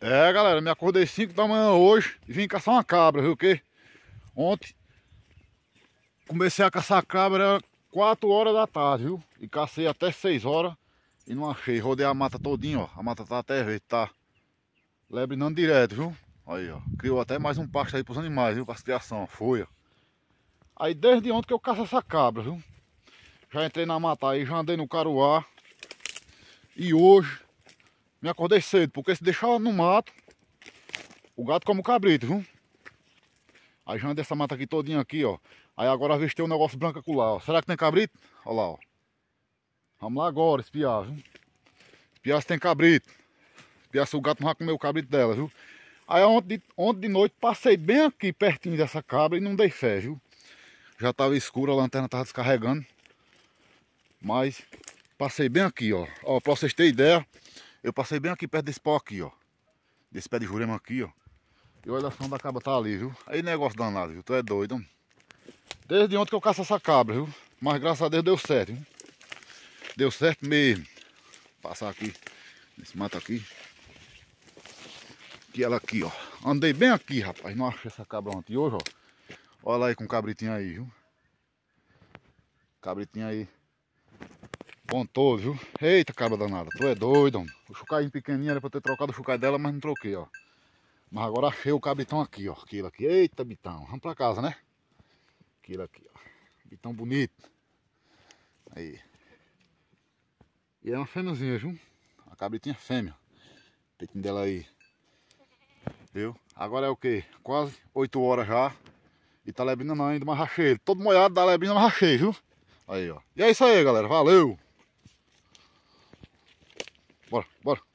É, galera, me acordei 5 da manhã hoje e vim caçar uma cabra, viu o quê? Ontem comecei a caçar cabra 4 horas da tarde, viu? E cacei até 6 horas e não achei. Rodei a mata todinha, ó. A mata tá até verde, tá lebrinando direto, viu? Aí, ó. Criou até mais um pasto aí pros animais, viu? Pra criação, foi, ó. Aí desde ontem que eu caço essa cabra, viu? Já entrei na mata aí, já andei no caruá. E hoje me acordei cedo, porque se deixar no mato, o gato come o cabrito, viu? Aí já dessa essa mata aqui todinha aqui, ó. Aí agora às tem um negócio branco acolá, ó. Será que tem cabrito? Olha lá, ó. Vamos lá agora espiar, viu? Espiar se tem cabrito. Espiar se o gato não vai comer o cabrito dela, viu? Aí ontem, ontem de noite passei bem aqui pertinho dessa cabra e não dei fé, viu? Já tava escuro, a lanterna tava descarregando. Mas passei bem aqui, ó. Ó, pra vocês terem ideia, eu passei bem aqui perto desse pau aqui, ó. Desse pé de jurema aqui, ó. E olha só onde a cabra tá ali, viu? Aí negócio danado, viu? Tu é doido, hein? Desde ontem que eu caço essa cabra, viu? Mas graças a Deus deu certo, viu? Deu certo mesmo. Vou passar aqui, nesse mato aqui. Que ela aqui, ó. Andei bem aqui, rapaz. Não achei essa cabra ontem. E hoje, ó. Olha aí com o cabritinho aí, viu? Cabritinho aí. Pontou, viu? Eita, cabra danada, tu é doido, homem. O chucarinho pequenininho era pra ter trocado o chucai dela, mas não troquei, ó. Mas agora achei o cabitão aqui, ó. Aquilo aqui. Eita, bitão. Vamos pra casa, né? Aquilo aqui, ó. Bitão bonito. Aí. E é uma fêmeazinha, viu? A cabritinha é fêmea. O peitinho dela aí. Viu? Agora é o quê? Quase 8 horas já. E tá lebrina não ainda, mas rachei. Todo molhado da lebrina, mas rachei, viu? Aí, ó. E é isso aí, galera. Valeu! Bora, bora.